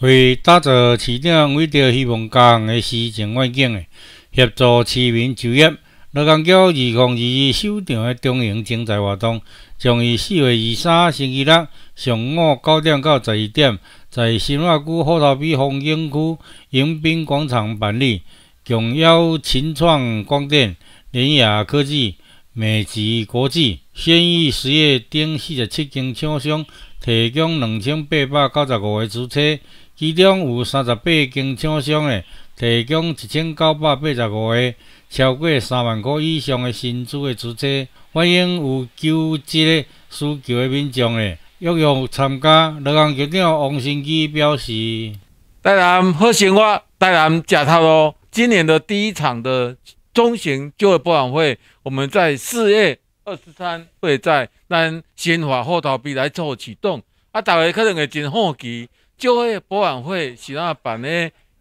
为打造市长为着希望家乡的诗情愿景，协助市民就业，罗江桥二零二二首场的中型精彩活动，将于四月二三星期六上午九点到十二点，在新华区后头尾风景区迎宾广场办理，共邀秦创光电、联雅科技、美吉国际、轩逸实业等四十七间厂商，提供两千八百九十五个注册。其中有三十八间厂商诶，提供一千九百八十五个超过三万块以上诶薪资诶资者，欢迎有求职需求诶民众诶踊跃参加。乐工局长王新基表示：，台南和鲜花，台南假头罗，今年的第一场的中型就业博览会，我们在四月二十三会在咱新华后头边来做启动，啊，大家可能会真好奇。就业博览会，喜老版呢？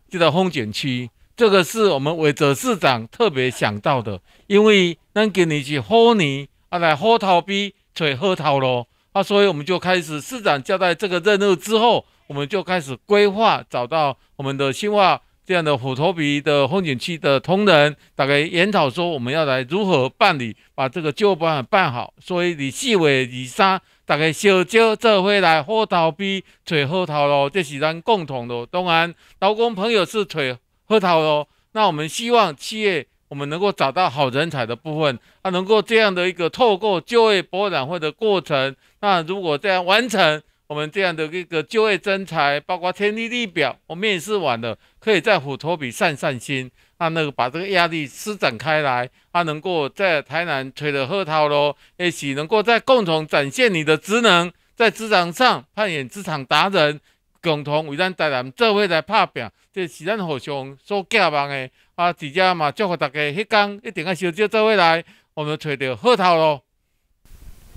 这个风景区，这个是我们围着市长特别想到的，因为咱给你去挖泥，啊来挖桃皮，吹核桃咯，啊，所以我们就开始市长交代这个任务之后，我们就开始规划，找到我们的新化这样的虎头鼻的风景区的同仁，大概研讨说我们要来如何办理，把这个旧办办好。所以李细微李上。大概烧酒做回来，好到比找好头路，这是咱共同的。当然，劳工朋友是找好头路，那我们希望企业我们能够找到好人才的部分，他能够这样的一个透过就业博览会的过程，那如果这样完成。我们这样的一个就业征才，包括天立立表，我面试完了，可以在虎头笔散散心，啊，那个把这个压力施展开来，啊，能够在台南吹到喝涛咯，也许能够在共同展现你的职能，在职场上扮演职场达人，共同为咱台南做伙来打拼，这是咱互相所寄望的。啊，直接嘛，祝福大家，迄天一定要小酒做伙来，我们吹到喝涛咯。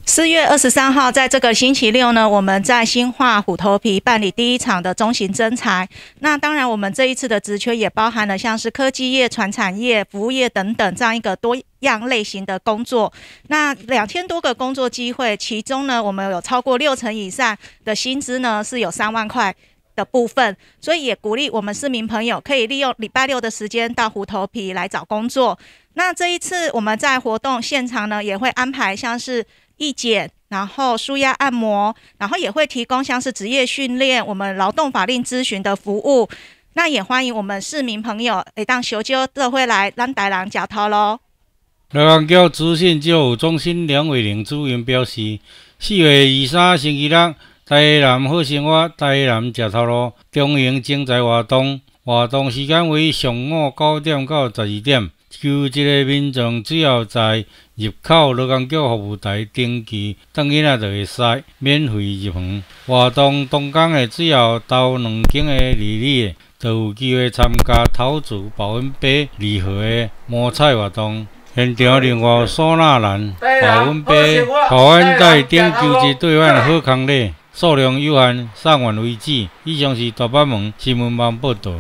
四月二十三号，在这个星期六呢，我们在新化虎头皮办理第一场的中型征才。那当然，我们这一次的职缺也包含了像是科技业、传产业、服务业等等这样一个多样类型的工作。那两千多个工作机会，其中呢，我们有超过六成以上的薪资呢是有三万块的部分，所以也鼓励我们市民朋友可以利用礼拜六的时间到虎头皮来找工作。那这一次我们在活动现场呢，也会安排像是意见，然后舒压按摩，然后也会提供像是职业训练、我们劳动法令咨询的服务。那也欢迎我们市民朋友，诶，当需求都会来咱台南脚头咯。南港脚资讯教务中心梁伟玲主任表示，四月二三星期六，台南好生活台南脚头路中营精彩活动。活动时间为上午九点到十二点，求职个民众只要在入口劳工局服务台登记登记了，就会使免费入园。活动当天的只要投两景的二厘就有机会参加投资保温杯离合的摸彩活动。现场另外收纳兰保温杯、保温在等，求是兑换好康利，数量有限，送完为止。以上是大北门新闻网报道。